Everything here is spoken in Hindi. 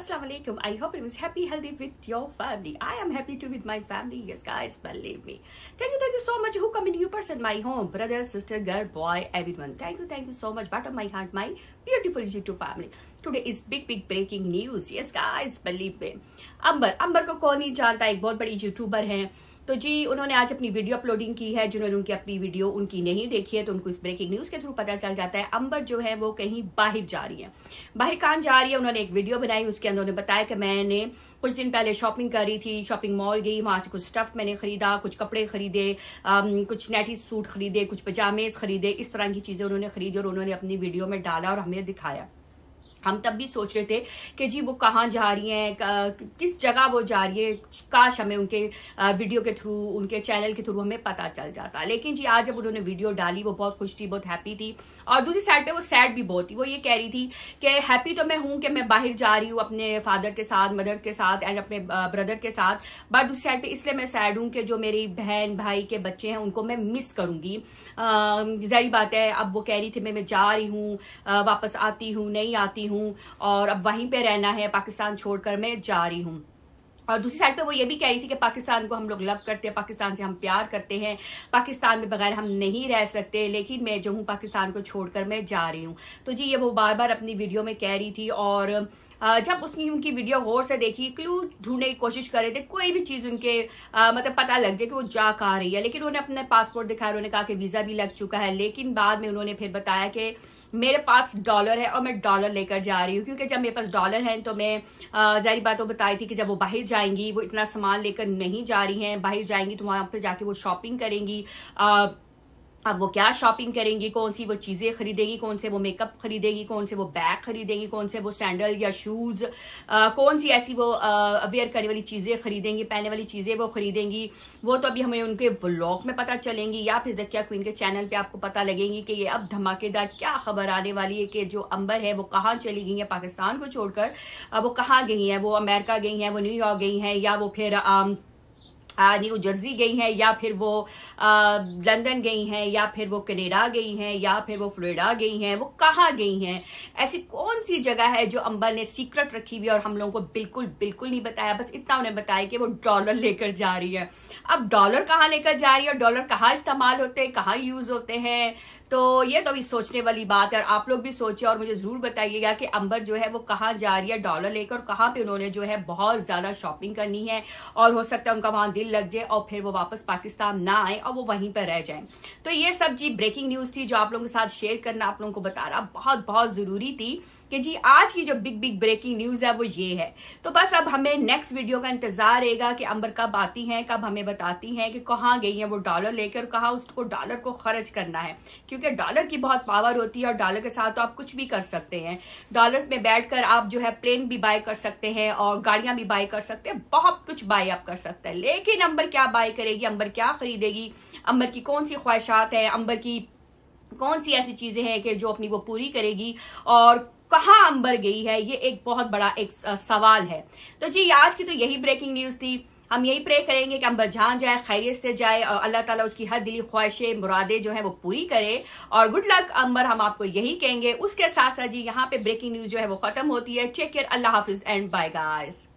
Assalamualaikum. I hope it was happy, healthy with your family. I am happy too with my family. Yes, guys, believe me. Thank you, thank you so much. Who come in new person? My home, brother, sister, girl, boy, everyone. Thank you, thank you so much. Bottom my heart, my beautiful YouTube family. Today is big, big breaking news. Yes, guys, believe me. Amber, Amber को कौन ही जानता है? एक बहुत बड़ी YouTuber हैं तो जी उन्होंने आज अपनी वीडियो अपलोडिंग की है जिन्होंने उनकी अपनी वीडियो उनकी नहीं देखी है तो उनको इस ब्रेकिंग न्यूज के थ्रू पता चल जाता है अंबर जो है वो कहीं बाहर जा रही है बाहर कान जा रही है उन्होंने एक वीडियो बनाई उसके अंदर उन्होंने बताया कि मैंने कुछ दिन पहले शॉपिंग करी थी शॉपिंग मॉल गई वहां से कुछ स्टफ मैंने खरीदा कुछ कपड़े खरीदे कुछ नेटी सूट खरीदे कुछ पजामेज खरीदे इस तरह की चीजें उन्होंने खरीदी और उन्होंने अपनी वीडियो में डाला और हमें दिखाया हम तब भी सोच रहे थे कि जी वो कहाँ जा रही हैं किस जगह वो जा रही है काश हमें उनके वीडियो के थ्रू उनके चैनल के थ्रू हमें पता चल जाता लेकिन जी आज जब उन्होंने वीडियो डाली वो बहुत खुश थी बहुत हैप्पी थी और दूसरी साइड पे वो सैड भी बहुत थी वो ये कह रही थी कि हैप्पी तो मैं हूं कि मैं बाहर जा रही हूँ अपने फादर के साथ मदर के साथ एंड अपने ब्रदर के साथ बट दूसरी साइड पर इसलिए मैं सैड हूँ कि जो मेरी बहन भाई के बच्चे हैं उनको मैं मिस करूंगी जहरी बात है अब वो कह रही थी मैं मैं जा रही हूँ वापस आती हूँ नहीं आती हूँ और अब वहीं पे रहना है पाकिस्तान छोड़कर मैं जा रही हूँ और दूसरी साइड पे वो ये भी कह रही थी कि पाकिस्तान को हम लोग लव करते हैं पाकिस्तान से हम प्यार करते हैं पाकिस्तान में बगैर हम नहीं रह सकते लेकिन मैं जो हूँ पाकिस्तान को छोड़कर मैं जा रही हूँ तो जी ये वो बार बार अपनी वीडियो में कह रही थी और जब उसने उनकी वीडियो गौर से देखी क्लू ढूंढने की कोशिश कर रहे थे कोई भी चीज़ उनके आ, मतलब पता लग जाए कि वो जा कहाँ रही है लेकिन उन्होंने अपने पासपोर्ट दिखाया उन्होंने कहा कि वीज़ा भी लग चुका है लेकिन बाद में उन्होंने फिर बताया कि मेरे पास डॉलर है और मैं डॉलर लेकर जा रही हूँ क्योंकि जब मेरे पास डॉलर है तो मैं जारी बात वो बताई थी कि जब वो बाहर जाएंगी वो इतना सामान लेकर नहीं जा रही हैं बाहर जाएंगी तो वहां पर जाके वो शॉपिंग करेंगी आ, अब वो क्या शॉपिंग करेंगी कौन सी वो चीजें खरीदेगी कौन से वो मेकअप खरीदेगी कौन से वो बैग खरीदेगी कौन से वो सैंडल या शूज आ, कौन सी ऐसी वो अवेयर करने वाली चीजें खरीदेंगी पहनने वाली चीजें वो खरीदेंगी वो तो अभी हमें उनके व्लॉग में पता चलेंगी या फिर जकिया क्वीन के चैनल पे आपको पता लगेंगी कि ये अब धमाकेदार क्या खबर आने वाली है कि जो अंबर है वो कहाँ चली गई है पाकिस्तान को छोड़कर वो कहाँ गई है वो अमेरिका गई है वो न्यूयॉर्क गई है या वो फिर न्यू जर्सी गई हैं या फिर वो लंदन गई हैं या फिर वो कनेडा गई हैं या फिर वो फ्लोरिडा गई हैं वो कहाँ गई हैं ऐसी कौन सी जगह है जो अंबर ने सीक्रेट रखी हुई और हम लोगों को बिल्कुल बिल्कुल नहीं बताया बस इतना उन्हें बताया कि वो डॉलर लेकर जा रही है अब डॉलर कहाँ लेकर जा रही है और डॉलर कहाँ इस्तेमाल होते हैं कहाँ यूज होते हैं तो ये तो अभी सोचने वाली बात है और आप लोग भी सोचिए और मुझे जरूर बताइएगा कि अंबर जो है वो कहाँ जा रही है डॉलर लेकर और कहाँ पे उन्होंने जो है बहुत ज्यादा शॉपिंग करनी है और हो सकता है उनका वहां दिल लग जाए और फिर वो वापस पाकिस्तान ना आए और वो वहीं पर रह जाए तो ये सब जी ब्रेकिंग न्यूज थी जो आप लोगों के साथ शेयर करना आप लोगों को बता रहा बहुत बहुत जरूरी थी कि जी आज की जो बिग बिग ब्रेकिंग न्यूज है वो ये है तो बस अब हमें नेक्स्ट वीडियो का इंतजार रहेगा कि अंबर कब आती हैं कब हमें बताती हैं कि कहाँ गई है वो डॉलर लेकर कहा उसको डॉलर को खर्च करना है क्योंकि डॉलर की बहुत पावर होती है और डॉलर के साथ तो आप कुछ भी कर सकते हैं डॉलर में बैठकर आप जो है प्लेन भी बाय कर सकते हैं और गाड़ियां भी बाय कर सकते हैं बहुत कुछ बाय आप कर सकते हैं लेकिन लेकिन अंबर क्या बाय करेगी अंबर क्या खरीदेगी अंबर की कौन सी ख्वाहिशात है अंबर की कौन सी ऐसी चीजें हैं कि जो अपनी वो पूरी करेगी और कहाँ अंबर गई है ये एक बहुत बड़ा एक सवाल है तो जी आज की तो यही ब्रेकिंग न्यूज थी हम यही प्रे करेंगे कि अंबर जान जाए खैरियत से जाए और अल्लाह ताला उसकी हर दिली ख्वाहिशें मुरादे जो है वो पूरी करे और गुड लक अंबर हम आपको यही कहेंगे उसके साथ साथ जी यहाँ पे ब्रेकिंग न्यूज जो है वो खत्म होती है चेक केयर अल्लाह हाफिज एंड बाय गाइस